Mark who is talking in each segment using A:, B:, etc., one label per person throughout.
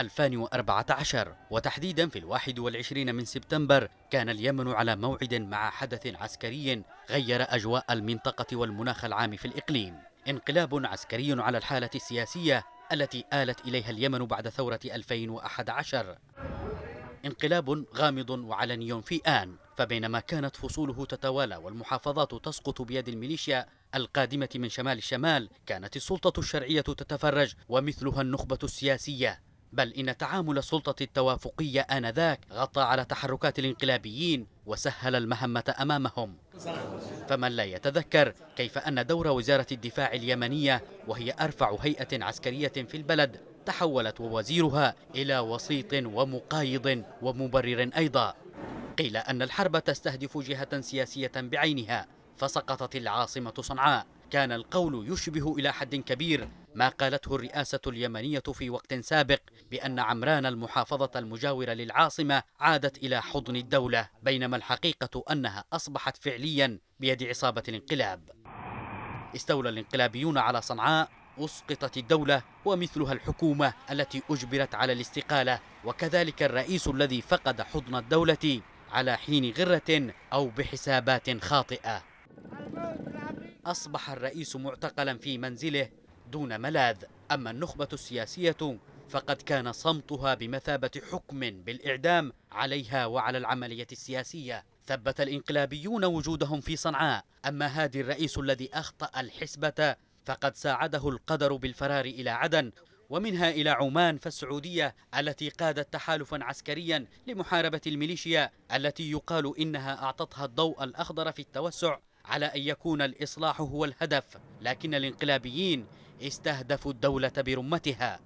A: 2014 وتحديدا في الواحد والعشرين من سبتمبر كان اليمن على موعد مع حدث عسكري غير أجواء المنطقة والمناخ العام في الإقليم انقلاب عسكري على الحالة السياسية التي آلت إليها اليمن بعد ثورة 2011 انقلاب غامض وعلني في آن فبينما كانت فصوله تتوالى والمحافظات تسقط بيد الميليشيا القادمة من شمال الشمال كانت السلطة الشرعية تتفرج ومثلها النخبة السياسية بل إن تعامل السلطة التوافقية آنذاك غطى على تحركات الانقلابيين وسهل المهمة أمامهم فمن لا يتذكر كيف أن دور وزارة الدفاع اليمنية وهي أرفع هيئة عسكرية في البلد تحولت ووزيرها إلى وسيط ومقايض ومبرر أيضا قيل أن الحرب تستهدف جهة سياسية بعينها فسقطت العاصمة صنعاء كان القول يشبه إلى حد كبير ما قالته الرئاسة اليمنية في وقت سابق بأن عمران المحافظة المجاورة للعاصمة عادت إلى حضن الدولة بينما الحقيقة أنها أصبحت فعليا بيد عصابة الانقلاب استولى الانقلابيون على صنعاء أسقطت الدولة ومثلها الحكومة التي أجبرت على الاستقالة وكذلك الرئيس الذي فقد حضن الدولة على حين غرة أو بحسابات خاطئة أصبح الرئيس معتقلا في منزله دون ملاذ أما النخبة السياسية فقد كان صمتها بمثابة حكم بالإعدام عليها وعلى العملية السياسية ثبت الإنقلابيون وجودهم في صنعاء أما هادي الرئيس الذي أخطأ الحسبة فقد ساعده القدر بالفرار إلى عدن ومنها إلى عمان فالسعودية التي قادت تحالفا عسكريا لمحاربة الميليشيا التي يقال إنها أعطتها الضوء الأخضر في التوسع على أن يكون الإصلاح هو الهدف لكن الانقلابيين استهدفوا الدولة برمتها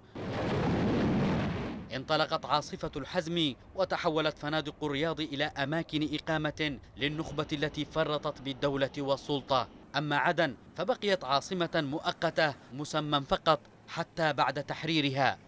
A: انطلقت عاصفة الحزم وتحولت فنادق الرياض إلى أماكن إقامة للنخبة التي فرطت بالدولة والسلطة أما عدن فبقيت عاصمة مؤقتة مسمى فقط حتى بعد تحريرها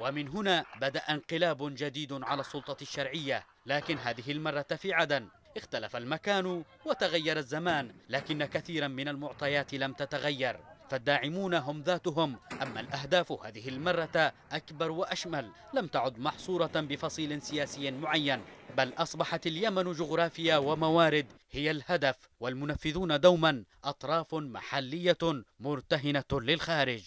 A: ومن هنا بدأ انقلاب جديد على السلطة الشرعية لكن هذه المرة في عدن اختلف المكان وتغير الزمان لكن كثيرا من المعطيات لم تتغير فالداعمون هم ذاتهم أما الأهداف هذه المرة أكبر وأشمل لم تعد محصورة بفصيل سياسي معين بل أصبحت اليمن جغرافيا وموارد هي الهدف والمنفذون دوما أطراف محلية مرتهنة للخارج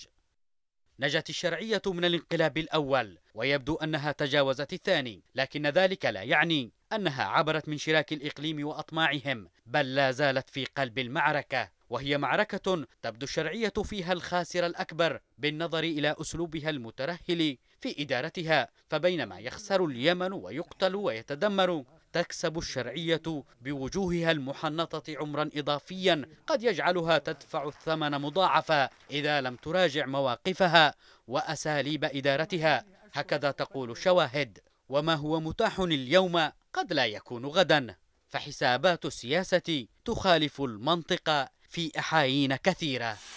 A: نجت الشرعية من الانقلاب الأول ويبدو أنها تجاوزت الثاني لكن ذلك لا يعني أنها عبرت من شراك الإقليم وأطماعهم بل لا زالت في قلب المعركة وهي معركة تبدو الشرعية فيها الخاسر الأكبر بالنظر إلى أسلوبها المترهل في إدارتها فبينما يخسر اليمن ويقتل ويتدمر تكسب الشرعية بوجوهها المحنطة عمرا إضافيا قد يجعلها تدفع الثمن مضاعفا إذا لم تراجع مواقفها وأساليب إدارتها هكذا تقول الشواهد وما هو متاح اليوم قد لا يكون غدا فحسابات السياسة تخالف المنطق في أحايين كثيرة